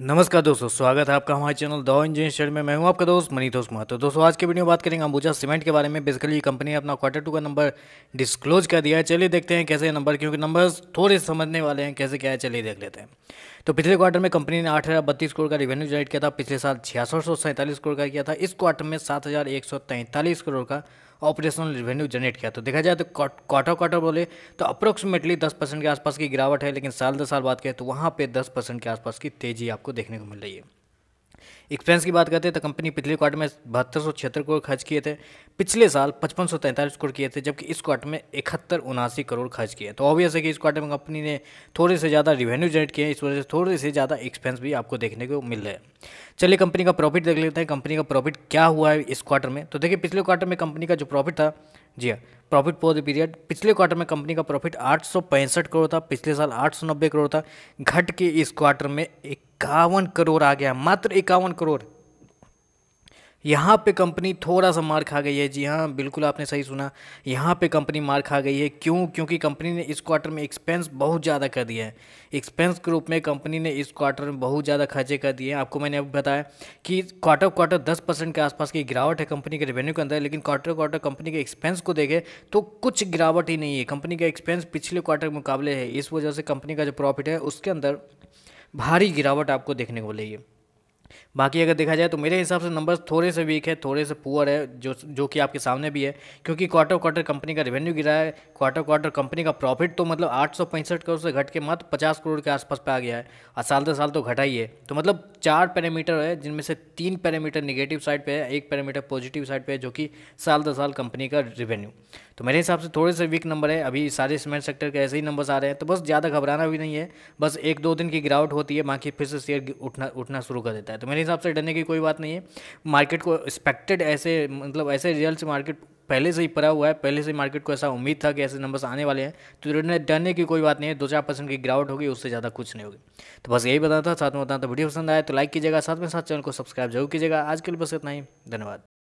नमस्कार दोस्तों स्वागत है आपका हमारे चैनल दो इंजीनियर शेड में मैं हूं आपका दोस्त दोस्त महतो दोस्तों आज के वीडियो में बात करेंगे अंबुजा सीमेंट के बारे में बेसिकली कंपनी ने अपना क्वार्टर टू का नंबर डिस्क्लोज कर दिया है चलिए देखते हैं कैसे नंबर क्योंकि नंबर्स थोड़े समझने वाले हैं कैसे क्या है चलिए देख लेते हैं तो पिछले क्वार्टर में कंपनी ने आठ हज़ार बत्तीस करोड़ का रेवेन्यू जनरेट किया था पिछले साल छियासठ सौ सैंतालीस करोड़ का किया था इस क्वार्टर में सात हज़ार एक सौ तैंतालीस करोड़ का ऑपरेशनल रिवेन्यू जनरेट किया तो देखा जाए तो क्वार्टर क्वार्टर बोले तो अप्रोक्सीमेटली दस परसेंट के आसपास की गिरावट है लेकिन साल दर साल बात करें तो वहाँ पर दस परसेंट के आसपास की तेज़ी आपको देखने को मिल रही है एक्सपेंस की बात करते हैं तो कंपनी पिछले क्वार्टर में बहत्तर सौ छिहत्तर करोड़ खर्च किए थे पिछले साल पचपन सौ तैंतालीस करोड़ किए थे जबकि इस क्वार्टर में इकहत्तर उनासी करोड़ खर्च किए तो ऑब्वियस है कि इस क्वार्टर में कंपनी ने थोड़े से ज़्यादा रिवेन्यू जनरेट किए इस वजह से थोड़े से ज़्यादा एक्सपेंस भी आपको देखने को मिल रहा है चलिए कंपनी का प्रॉफिट देख लेते हैं कंपनी का प्रॉफिट क्या हुआ है इस क्वार्टर में तो देखिए पिछले क्वार्टर में कंपनी का जो प्रॉफिट था जी हाँ प्रॉफिट फॉर द पीरियड पिछले क्वार्टर में कंपनी का प्रॉफिट आठ करोड़ था पिछले साल आठ करोड़ था घट के इस क्वार्टर में एक इक्यावन करोड़ आ गया मात्र इक्यावन करोड़ यहाँ पे कंपनी थोड़ा सा मार खा गई है जी हाँ बिल्कुल आपने सही सुना यहाँ पे कंपनी मार खा गई है क्यों क्योंकि कंपनी ने इस क्वार्टर में एक्सपेंस बहुत ज़्यादा कर दिया है एक्सपेंस के रूप में कंपनी ने इस क्वार्टर में बहुत ज़्यादा खर्चे कर दिए हैं आपको मैंने अब बताया कि क्वार्टर क्वार्टर दस परसेंट के आसपास की गिरावट है कंपनी के रेवेन्यू के अंदर लेकिन क्वार्टर क्वार्टर कंपनी के एक्सपेंस को देखें तो कुछ गिरावट ही नहीं है कंपनी का एक्सपेंस पिछले क्वार्टर के मुकाबले है इस वजह से कंपनी का जो प्रॉफिट है उसके अंदर भारी गिरावट आपको देखने को मिलेगी बाकी अगर देखा जाए तो मेरे हिसाब से नंबर्स थोड़े से वीक है थोड़े से पुअर है जो जो कि आपके सामने भी है क्योंकि क्वार्टर क्वार्टर कंपनी का रेवेन्यू गिरा है क्वार्टर क्वार्टर कंपनी का प्रॉफिट तो मतलब आठ करोड़ से घट के मात्र पचास करोड़ के आसपास पे आ गया है और साल दर साल तो घटा ही है तो मतलब चार पैरामीटर है जिनमें से तीन पैरामीटर निगेटिव साइड पर है एक पैरामीटर पॉजिटिव साइड पर है जो कि साल दर साल कंपनी का रेवेन्यू तो मेरे हिसाब से थोड़े से वीक नंबर है अभी सारे सीमेंट सेक्टर के ऐसे ही नंबर्स आ रहे हैं तो बस ज़्यादा घबराना भी नहीं है बस एक दो दिन की गिरावट होती है बाकी फिर से शेयर उठना उठना शुरू कर देता है है तो मेरे हिसाब से डरने की कोई बात नहीं है मार्केट को एक्सपेक्टेड ऐसे मतलब ऐसे रिजल्ट मार्केट पहले से ही पड़ा हुआ है पहले से मार्केट को ऐसा उम्मीद था कि ऐसे नंबर्स आने वाले हैं तो डरने डरने की कोई बात नहीं है दो चार परसेंट की गिरावट होगी उससे ज़्यादा कुछ नहीं होगी तो बस यही बताना था साथ में बताना था वीडियो पसंद आया तो लाइक कीजिएगा साथ में साथ चैनल को सब्सक्राइब जरूर कीजिएगा आज के लिए बस इतना ही धन्यवाद